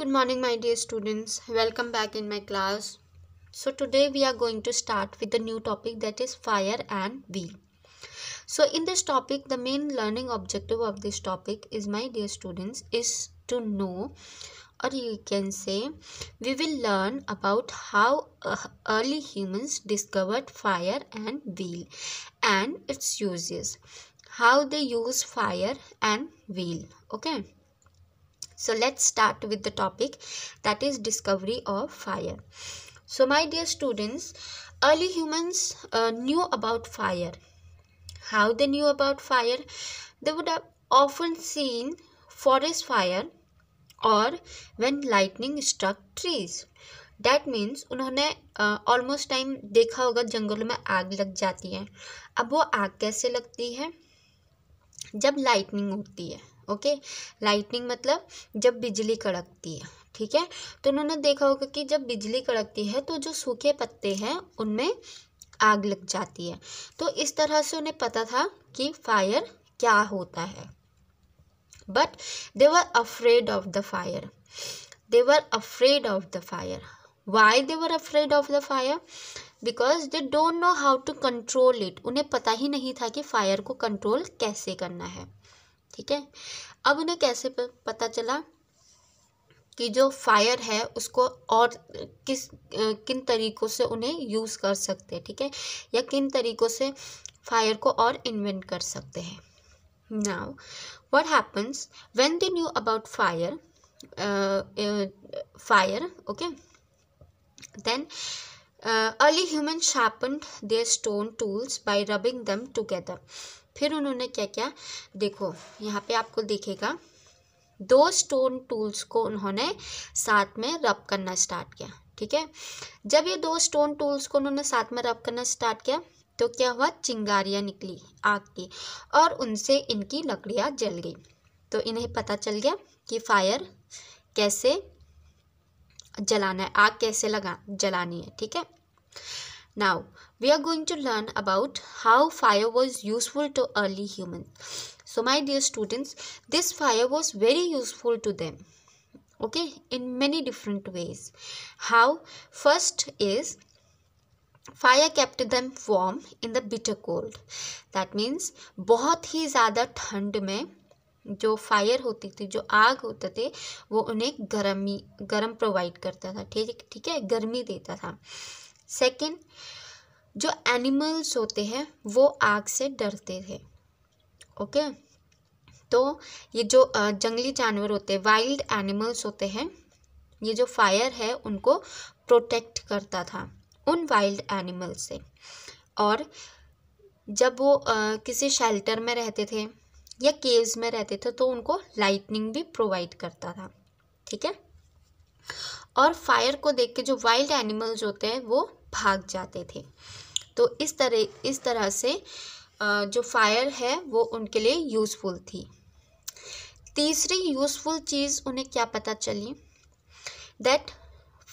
good morning my dear students welcome back in my class so today we are going to start with the new topic that is fire and wheel so in this topic the main learning objective of this topic is my dear students is to know or you can say we will learn about how uh, early humans discovered fire and wheel and its uses how they use fire and wheel okay So let's start with the topic that is discovery of fire. So my dear students, early humans uh, knew about fire. How they knew about fire? They would have often seen forest fire or when lightning struck trees. That means उन्होंने almost time देखा होगा जंगलों में आग लग जाती है अब वो आग कैसे लगती है जब लाइटनिंग होती है ओके लाइटनिंग मतलब जब बिजली कड़कती है ठीक है तो उन्होंने देखा होगा कि जब बिजली कड़कती है तो जो सूखे पत्ते हैं उनमें आग लग जाती है तो इस तरह से उन्हें पता था कि फायर क्या होता है but they're afraid of the fire they're afraid of the fire why they're afraid of the fire because they don't know how to control it उन्हें पता ही नहीं था कि फायर को कंट्रोल कैसे करना है ठीक है अब उन्हें कैसे पता चला कि जो फायर है उसको और किस किन तरीकों से उन्हें यूज़ कर सकते हैं ठीक है या किन तरीकों से फायर को और इन्वेंट कर सकते हैं now what happens when they knew about fire fire okay then early human sharpen their stone tools by rubbing them together फिर उन्होंने क्या क्या देखो यहाँ पे आपको दिखेगा दो स्टोन टूल्स को उन्होंने साथ में रब करना स्टार्ट किया ठीक है जब ये दो स्टोन टूल्स को उन्होंने साथ में रब करना स्टार्ट किया तो क्या हुआ चिंगारियाँ निकली आग की और उनसे इनकी लकड़ियाँ जल गई तो इन्हें पता चल गया कि फायर कैसे जलाना है आग कैसे लगा जलानी है ठीक है Now, we are going to learn about how fire was useful to early humans. So, my dear students, this fire was very useful to them. Okay, in many different ways. How? First is fire kept them warm in the bitter cold that means bahut hi zyada thand mein जो fire होती थी जो आग होते थे वो उन्हें गर्मी गर्म प्रोवाइड करता था ठीक है ठीक है गर्मी देता था सेकंड जो एनिमल्स होते हैं वो आग से डरते थे ओके तो ये जो जंगली जानवर होते हैं वाइल्ड एनिमल्स होते हैं ये जो फायर है उनको प्रोटेक्ट करता था उन वाइल्ड एनिमल से और जब वो आ, किसी शेल्टर में रहते थे या केव्स में रहते थे तो उनको लाइटनिंग भी प्रोवाइड करता था ठीक है और फायर को देख के जो वाइल्ड एनिमल्स होते हैं वो भाग जाते थे तो इस तरह इस तरह से जो फायर है वो उनके लिए यूज़फुल थी तीसरी यूज़फुल चीज़ उन्हें क्या पता चली दैट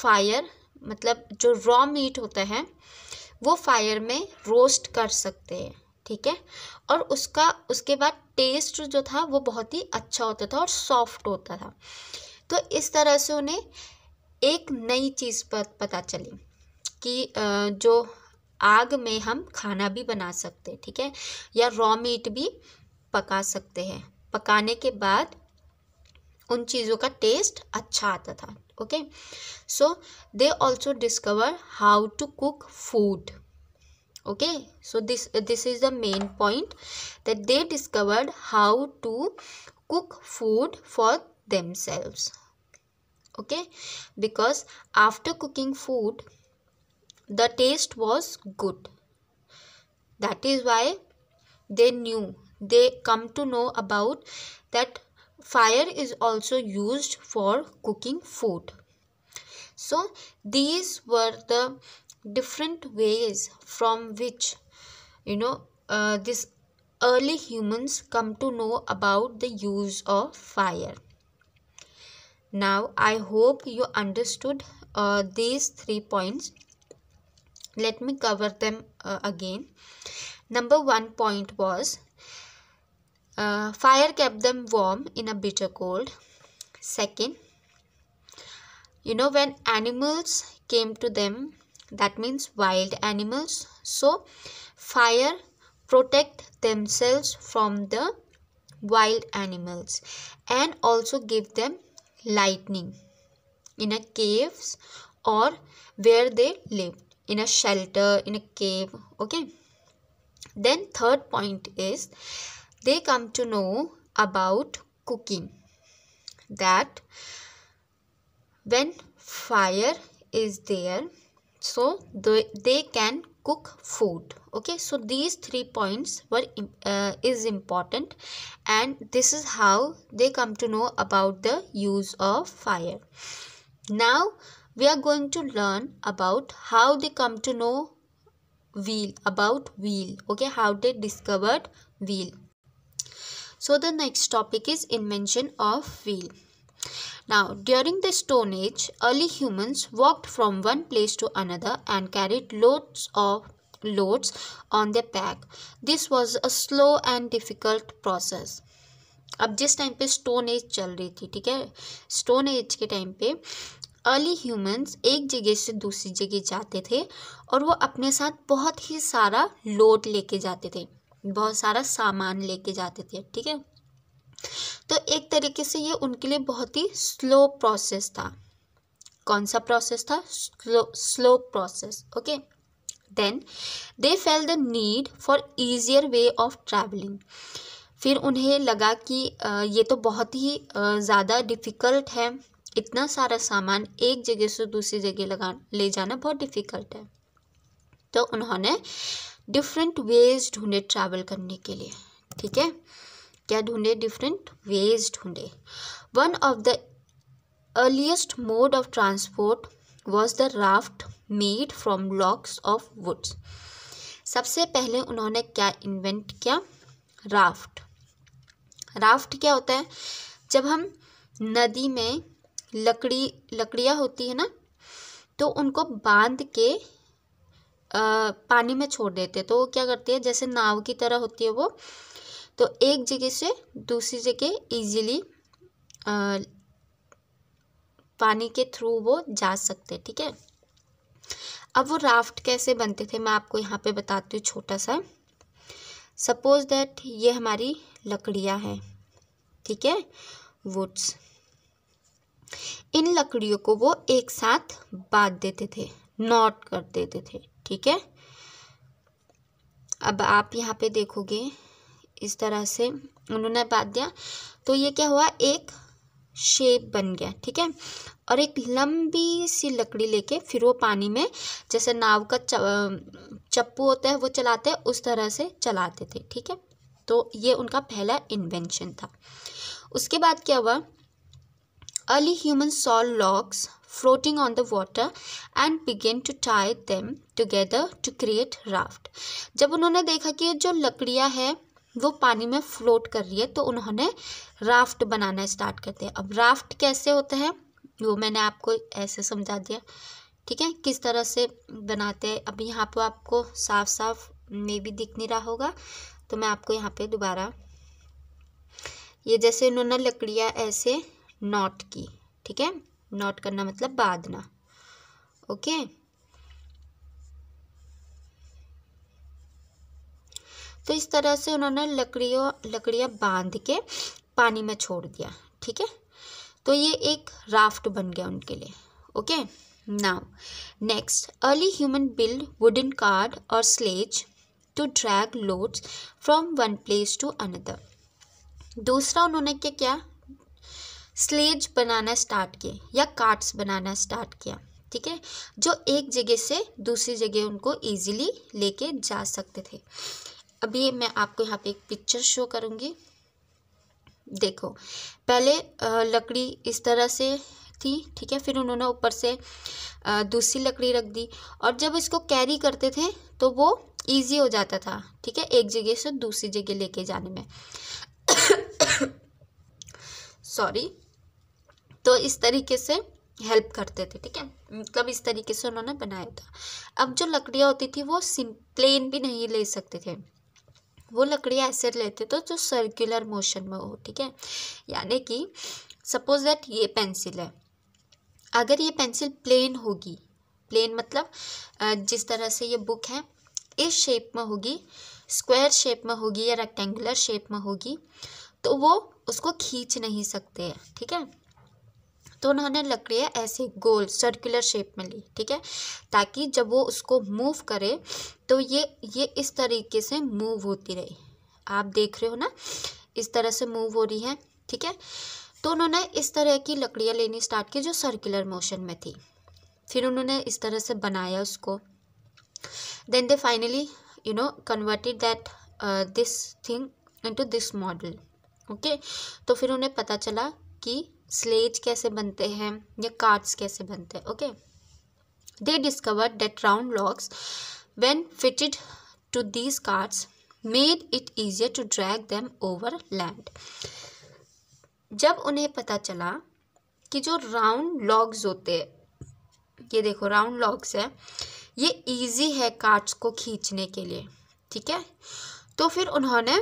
फायर मतलब जो रॉ मीट होता है वो फायर में रोस्ट कर सकते हैं ठीक है और उसका उसके बाद टेस्ट जो था वो बहुत ही अच्छा होता था और सॉफ्ट होता था तो इस तरह से उन्हें एक नई चीज़ पर पता चली कि जो आग में हम खाना भी बना सकते हैं ठीक है या रॉ मीट भी पका सकते हैं पकाने के बाद उन चीज़ों का टेस्ट अच्छा आता था okay so they also discover how to cook food okay so this this is the main point that they discovered how to cook food for them okay because after cooking food the taste was good that is why they knew they come to know about that fire is also used for cooking food so these were the different ways from which you know uh, this early humans come to know about the use of fire now i hope you understood uh, these three points let me cover them uh, again number one point was uh, fire kept them warm in a bitter cold second you know when animals came to them that means wild animals so fire protect themselves from the wild animals and also give them lightning in a caves or where they lived in a shelter in a cave okay then third point is they come to know about cooking that when fire is there so they, they can cook food okay so these three points were uh, is important and this is how they come to know about the use of fire now we are going to learn about how they come to know wheel about wheel okay how they discovered wheel so the next topic is invention of wheel now during the stone age early humans walked from one place to another and carried loads of loads on their back this was a slow and difficult process अब जिस time पे stone age चल रही थी ठीक है stone age के time पे अर्ली ह्यूमंस एक जगह से दूसरी जगह जाते थे और वो अपने साथ बहुत ही सारा लोड लेके जाते थे बहुत सारा सामान लेके जाते थे ठीक है तो एक तरीके से ये उनके लिए बहुत ही स्लो प्रोसेस था कौन सा प्रोसेस था slow slow process okay then they felt the need for easier way of travelling फिर उन्हें लगा कि ये तो बहुत ही ज़्यादा डिफ़िकल्ट है इतना सारा सामान एक जगह से दूसरी जगह लगा ले जाना बहुत डिफ़िकल्ट है तो उन्होंने डिफरेंट वेज ढूंढे ट्रैवल करने के लिए ठीक है क्या ढूंढे डिफरेंट वेज ढूंढे one of the earliest mode of transport was the raft made from logs of woods सबसे पहले उन्होंने क्या इन्वेंट किया राफ्ट राफ्ट क्या होता है जब हम नदी में लकड़ी लकड़ियाँ होती है ना तो उनको बांध के आ, पानी में छोड़ देते हैं तो वो क्या करती है जैसे नाव की तरह होती है वो तो एक जगह से दूसरी जगह इजीली पानी के थ्रू वो जा सकते ठीक है अब वो राफ्ट कैसे बनते थे मैं आपको यहाँ पे बताती हूँ छोटा सा सपोज दैट ये हमारी लकड़ियाँ हैं ठीक है वुड्स इन लकड़ियों को वो एक साथ बांध देते थे नॉट कर देते थे ठीक है अब आप यहाँ पे देखोगे इस तरह से उन्होंने बांध दिया तो ये क्या हुआ एक शेप बन गया ठीक है और एक लंबी सी लकड़ी लेके फिर वो पानी में जैसे नाव का चप्पू होता है वो चलाते हैं उस तरह से चलाते थे ठीक है तो ये उनका पहला इन्वेंशन था उसके बाद क्या हुआ Early humans saw logs floating on the water and began to tie them together to create raft. जब उन्होंने देखा कि जो लकड़ियाँ हैं वो पानी में फ्लोट कर रही है तो उन्होंने राफ्ट बनाना स्टार्ट कर दिया अब राफ्ट कैसे होता है वो मैंने आपको ऐसे समझा दिया ठीक है किस तरह से बनाते हैं अब यहाँ पर आपको साफ साफ में भी दिख नहीं रहा होगा तो मैं आपको यहाँ पे दोबारा ये जैसे उन्होंने लकड़ियाँ ऐसे नॉट की ठीक है नॉट करना मतलब बांधना ओके तो इस तरह से उन्होंने लकड़ियों लकड़ियां बांध के पानी में छोड़ दिया ठीक है तो ये एक राफ्ट बन गया उनके लिए okay now next early human build wooden cart और sledge to drag loads from one place to another दूसरा उन्होंने क्या किया स्लेज बनाना स्टार्ट किए या कार्ड्स बनाना स्टार्ट किया ठीक है जो एक जगह से दूसरी जगह उनको इजीली लेके जा सकते थे अभी मैं आपको यहाँ पे एक पिक्चर शो करूँगी देखो पहले लकड़ी इस तरह से थी ठीक है फिर उन्होंने ऊपर से दूसरी लकड़ी रख दी और जब इसको कैरी करते थे तो वो ईजी हो जाता था ठीक है एक जगह से दूसरी जगह लेके जाने में सॉरी तो इस तरीके से हेल्प करते थे ठीक है मतलब इस तरीके से उन्होंने बनाया था अब जो लकड़ियाँ होती थी वो प्लेन भी नहीं ले सकते थे वो लकड़ियाँ ऐसे लेते तो जो सर्कुलर मोशन में हो ठीक है यानी कि सपोज दैट ये पेंसिल है अगर ये पेंसिल प्लेन होगी प्लेन मतलब जिस तरह से ये बुक है इस शेप में होगी स्क्वायर शेप में होगी या रेक्टेंगुलर शेप में होगी तो वो उसको खींच नहीं सकते ठीक है तो उन्होंने लकड़ियाँ ऐसे गोल सर्कुलर शेप में ली ठीक है ताकि जब वो उसको मूव करे तो ये ये इस तरीके से मूव होती रही आप देख रहे हो ना इस तरह से मूव हो रही है ठीक है तो उन्होंने इस तरह की लकड़ियाँ लेनी स्टार्ट की जो सर्कुलर मोशन में थी फिर उन्होंने इस तरह से बनाया उसको then they finally you know converted that this thing into this model okay तो फिर उन्हें पता चला कि स्लेज कैसे बनते हैं या कार्ड्स कैसे बनते हैं okay they discover that round logs when fitted to these carts made it easier to drag them over land जब उन्हें पता चला कि जो राउंड लॉग्स होते हैं ये देखो राउंड लॉग्स है ये इजी है कार्ड्स को खींचने के लिए ठीक है तो फिर उन्होंने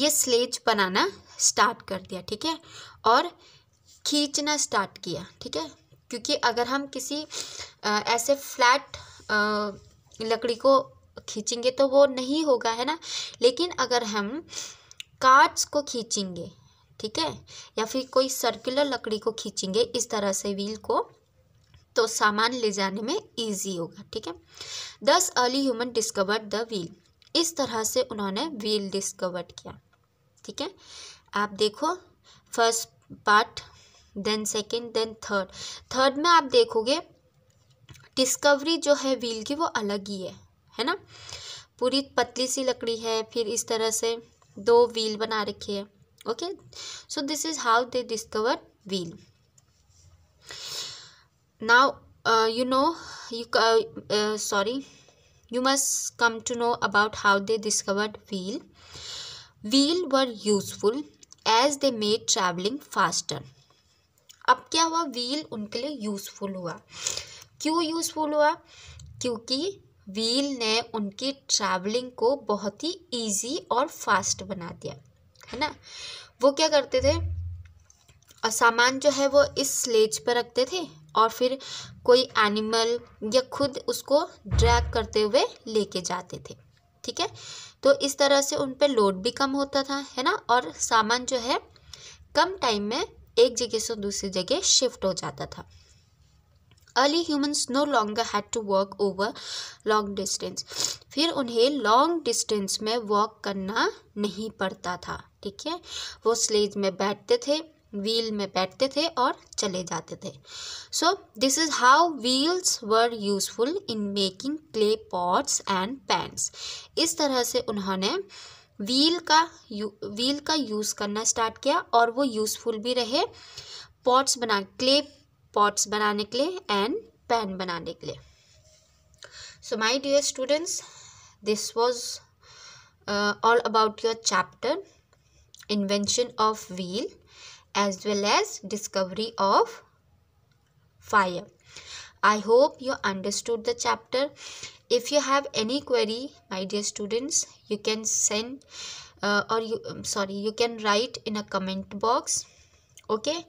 ये स्लेज बनाना स्टार्ट कर दिया ठीक है और खींचना स्टार्ट किया ठीक है क्योंकि अगर हम किसी आ, ऐसे फ्लैट लकड़ी को खींचेंगे तो वो नहीं होगा है ना लेकिन अगर हम कार्ड्स को खींचेंगे ठीक है या फिर कोई सर्कुलर लकड़ी को खींचेंगे इस तरह से व्हील को तो सामान ले जाने में ईजी होगा ठीक है thus early human discovered the wheel इस तरह से उन्होंने व्हील डिस्कवर किया ठीक है आप देखो first part then second then third third में आप देखोगे डिस्कवरी जो है व्हील की वो अलग ही है है ना पूरी पतली सी लकड़ी है फिर इस तरह से दो व्हील बना रखी है okay so this is how they discover wheel now you know you sorry you must come to know about how they discover wheel wheel were useful as they made travelling faster अब क्या हुआ wheel उनके लिए useful हुआ क्यों useful हुआ क्योंकि wheel ने उनकी ट्रैवलिंग को बहुत ही इजी और फास्ट बना दिया है ना वो क्या करते थे सामान जो है वो इस स्लेज पर रखते थे और फिर कोई एनिमल या खुद उसको ड्रैग करते हुए लेके जाते थे ठीक है तो इस तरह से उन पर लोड भी कम होता था है ना और सामान जो है कम टाइम में एक जगह से दूसरी जगह शिफ्ट हो जाता था early humans no longer had to work over long distance फिर उन्हें लॉन्ग डिस्टेंस में वॉक करना नहीं पड़ता था ठीक है वो स्लेज में बैठते थे व्हील में बैठते थे और चले जाते थे so this is how wheels were useful in making clay pots and pants इस तरह से उन्होंने व्हील का व्हील का यूज़ करना स्टार्ट किया और वो यूज़फुल भी रहे पॉट्स बना क्ले पॉट्स बनाने के लिए एंड पैन बनाने के लिए so my dear students this was all about your chapter invention of wheel as well as discovery of fire. I hope you understood the chapter. If you have any query, my dear students, you can send uh, or you I'm um, sorry, you can write in a comment box. Okay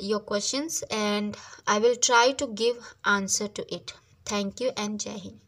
your questions and I will try to give answer to it. Thank you and Jai Hind.